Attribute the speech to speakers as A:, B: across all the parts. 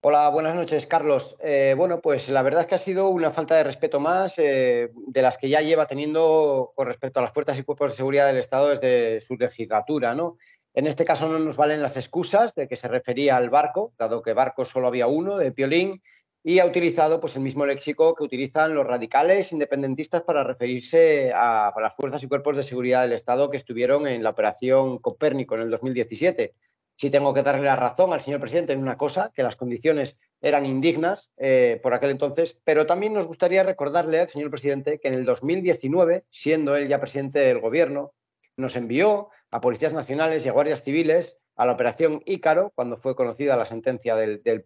A: Hola, buenas noches, Carlos. Eh, bueno, pues la verdad es que ha sido una falta de respeto más eh, de las que ya lleva teniendo con respecto a las fuerzas y cuerpos de seguridad del Estado desde su legislatura, ¿no? En este caso no nos valen las excusas de que se refería al barco, dado que barco solo había uno, de Piolín, y ha utilizado pues, el mismo léxico que utilizan los radicales independentistas para referirse a, a las fuerzas y cuerpos de seguridad del Estado que estuvieron en la operación Copérnico en el 2017 sí tengo que darle la razón al señor presidente en una cosa, que las condiciones eran indignas eh, por aquel entonces, pero también nos gustaría recordarle al señor presidente que en el 2019, siendo él ya presidente del gobierno, nos envió a policías nacionales y a guardias civiles a la operación Ícaro, cuando fue conocida la sentencia del, del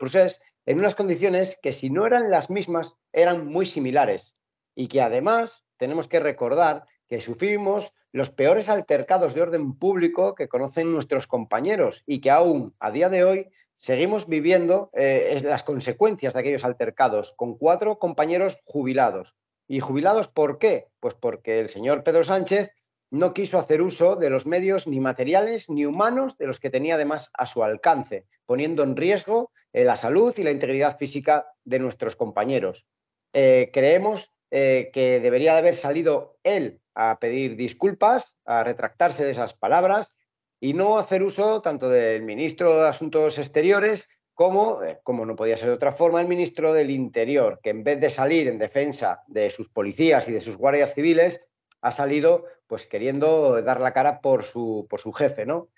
A: en unas condiciones que si no eran las mismas, eran muy similares y que además tenemos que recordar que sufrimos los peores altercados de orden público que conocen nuestros compañeros y que aún a día de hoy seguimos viviendo eh, las consecuencias de aquellos altercados con cuatro compañeros jubilados. ¿Y jubilados por qué? Pues porque el señor Pedro Sánchez no quiso hacer uso de los medios ni materiales ni humanos de los que tenía además a su alcance, poniendo en riesgo eh, la salud y la integridad física de nuestros compañeros. Eh, creemos que debería de haber salido él a pedir disculpas, a retractarse de esas palabras y no hacer uso tanto del ministro de Asuntos Exteriores como, eh, como no podía ser de otra forma, el ministro del Interior, que en vez de salir en defensa de sus policías y de sus guardias civiles, ha salido pues queriendo dar la cara por su, por su jefe, ¿no?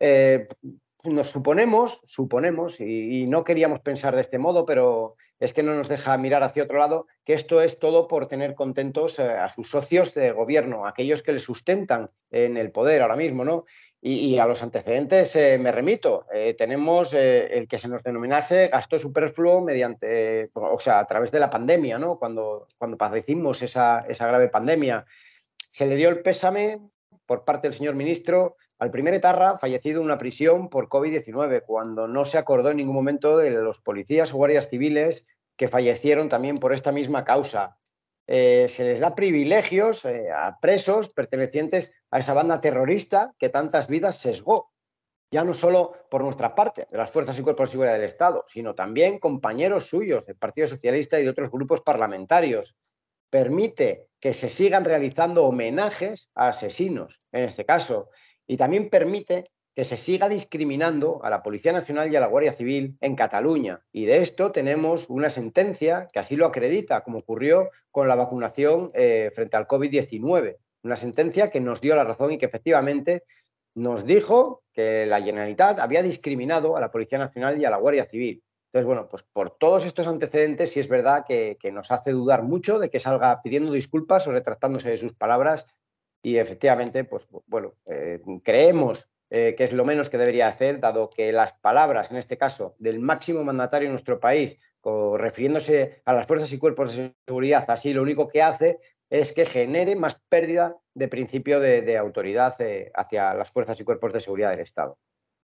A: Eh, nos suponemos, suponemos, y, no queríamos pensar de este modo, pero es que no nos deja mirar hacia otro lado, que esto es todo por tener contentos eh, a sus socios de gobierno, aquellos que le sustentan en el poder ahora mismo, ¿no? Y, a los antecedentes eh, me remito. Eh, tenemos el que se nos denominase gasto superfluo mediante, o sea, a través de la pandemia, ¿no? Cuando, cuando padecimos esa, esa grave pandemia. Se le dio el pésame por parte del señor ministro al primer etarra fallecido en una prisión por COVID-19, cuando no se acordó en ningún momento de los policías o guardias civiles que fallecieron también por esta misma causa. Eh, se les da privilegios eh, a presos pertenecientes a esa banda terrorista que tantas vidas sesgó, ya no solo por nuestra parte, de las fuerzas y cuerpos de seguridad del Estado, sino también compañeros suyos del Partido Socialista y de otros grupos parlamentarios. Permite que se sigan realizando homenajes a asesinos, en este caso, y también permite que se siga discriminando a la Policía Nacional y a la Guardia Civil en Cataluña. Y de esto tenemos una sentencia que así lo acredita, como ocurrió con la vacunación eh, frente al COVID-19. Una sentencia que nos dio la razón y que efectivamente nos dijo que la Generalitat había discriminado a la Policía Nacional y a la Guardia Civil. Entonces, bueno, pues por todos estos antecedentes sí es verdad que, que nos hace dudar mucho de que salga pidiendo disculpas o retractándose de sus palabras y efectivamente, pues bueno, eh, creemos eh, que es lo menos que debería hacer, dado que las palabras, en este caso, del máximo mandatario en nuestro país, refiriéndose a las fuerzas y cuerpos de seguridad, así lo único que hace es que genere más pérdida de principio de, autoridad eh, hacia las fuerzas y cuerpos de seguridad del Estado.